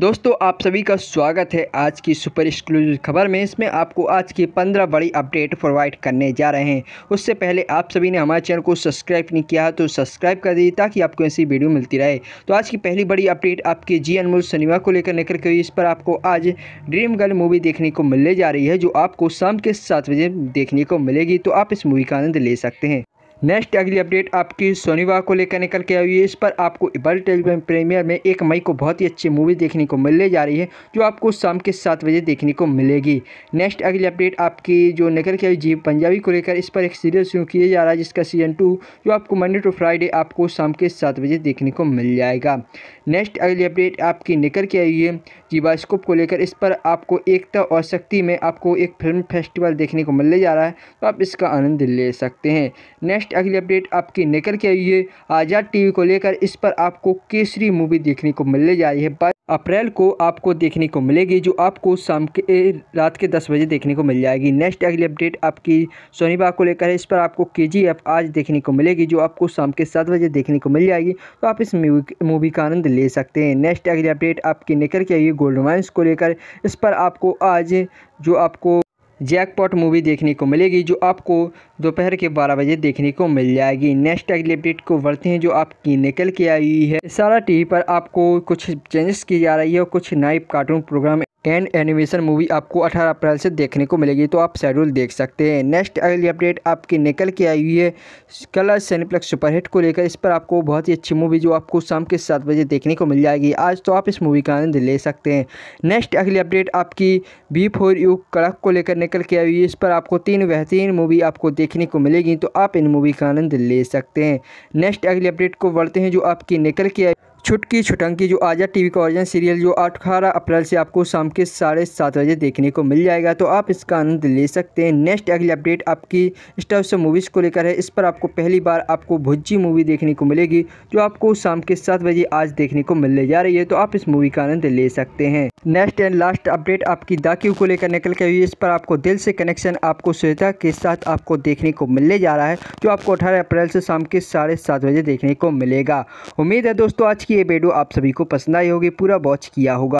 दोस्तों आप सभी का स्वागत है आज की सुपर एक्सक्लूसिव खबर में इसमें आपको आज की पंद्रह बड़ी अपडेट प्रोवाइड करने जा रहे हैं उससे पहले आप सभी ने हमारे चैनल को सब्सक्राइब नहीं किया तो सब्सक्राइब कर दीजिए ताकि आपको ऐसी वीडियो मिलती रहे तो आज की पहली बड़ी अपडेट आपके जी अनमोल सिनेमा को लेकर निकल गई इस पर आपको आज ड्रीम गर्ल मूवी देखने को मिलने जा रही है जो आपको शाम के सात बजे देखने को मिलेगी तो आप इस मूवी का आनंद ले सकते हैं नेक्स्ट अगली अपडेट आपकी सोनीवा को लेकर निकल के आई है इस पर आपको इबल टेलीविजन प्रीमियर में एक मई को बहुत ही अच्छी मूवी देखने को मिलने जा रही है जो आपको शाम के सात बजे देखने को मिलेगी नेक्स्ट अगली अपडेट आपकी जो निकल के आई जी पंजाबी को लेकर इस पर एक सीरियल शुरू किया जा रहा है जिसका सीजन टू जो आपको मंडे टू फ्राइडे आपको शाम के सात बजे देखने को मिल जाएगा नेक्स्ट अगली अपडेट आपकी निकल के आई है जीवास्कोप को लेकर इस पर आपको एकता और शक्ति में आपको एक फिल्म फेस्टिवल देखने को मिलने जा रहा है तो आप इसका आनंद ले सकते हैं नेक्स्ट नेक्स्ट अगली अपडेट आपकी निकल के आई है आज़ाद टीवी को लेकर इस पर आपको केसरी मूवी देखने को मिलने जा रही है बाईस अप्रैल को आपको देखने को मिलेगी जो आपको शाम के रात के दस बजे देखने को मिल जाएगी नेक्स्ट अगली अपडेट आपकी सोनी बाग को लेकर है इस पर आपको के जी एफ आज देखने को मिलेगी जो आपको शाम के सात बजे देखने को मिल जाएगी तो आप इस मूवी का आनंद ले सकते हैं नेक्स्ट अगली अपडेट आपकी निकल के आई है गोल्ड माइंस को लेकर इस पर आपको आज जो आपको जैकपॉट मूवी देखने को मिलेगी जो आपको दोपहर के बारह बजे देखने को मिल जाएगी नेक्स्ट अगली अपडेट को बढ़ते हैं जो आपकी निकल के आई है सारा टीवी पर आपको कुछ चेंजेस की जा रही है और कुछ नए cartoon program and animation movie आपको 18 अप्रैल से देखने को मिलेगी तो आप शेड्यूल देख सकते हैं नेक्स्ट अगली अपडेट आपकी निकल के आई हुई है कलर सैनिप्लेक्स सुपरहिट को लेकर इस पर आपको बहुत ही अच्छी मूवी जो आपको शाम के सात बजे देखने को मिल जाएगी आज तो आप इस मूवी का आनंद ले सकते हैं नेक्स्ट अगली अपडेट आपकी बी फोर यू कड़क को लेकर निकल के आई हुई है इस पर आपको तीन बेहतरीन मूवी आपको देखने को मिलेगी तो आप इन मूवी का आनंद ले सकते हैं नेक्स्ट अगली अपडेट को बढ़ते हैं जो आपकी निकल के आई छुटकी छुटंकी जो आजा टीवी का ओरिजिनल सीरियल जो अठारह अप्रैल से आपको शाम के साढ़े सात बजे देखने को मिल जाएगा तो आप इसका आनंद ले सकते हैं नेक्स्ट अगली अपडेट आपकी स्टार से मूवीज़ को लेकर है इस पर आपको पहली बार आपको भुज्जी मूवी देखने को मिलेगी जो आपको शाम के सात बजे आज देखने को मिलने जा रही है तो आप इस मूवी का आनंद ले सकते हैं नेक्स्ट एंड लास्ट अपडेट आपकी दाक्यू को लेकर निकल के हुई इस पर आपको दिल से कनेक्शन आपको श्वेता के साथ आपको देखने को मिलने जा रहा है जो आपको अठारह अप्रैल से शाम के साढ़े सात बजे देखने को मिलेगा उम्मीद है दोस्तों आज की ये वीडियो आप सभी को पसंद आई होगी पूरा वॉच किया होगा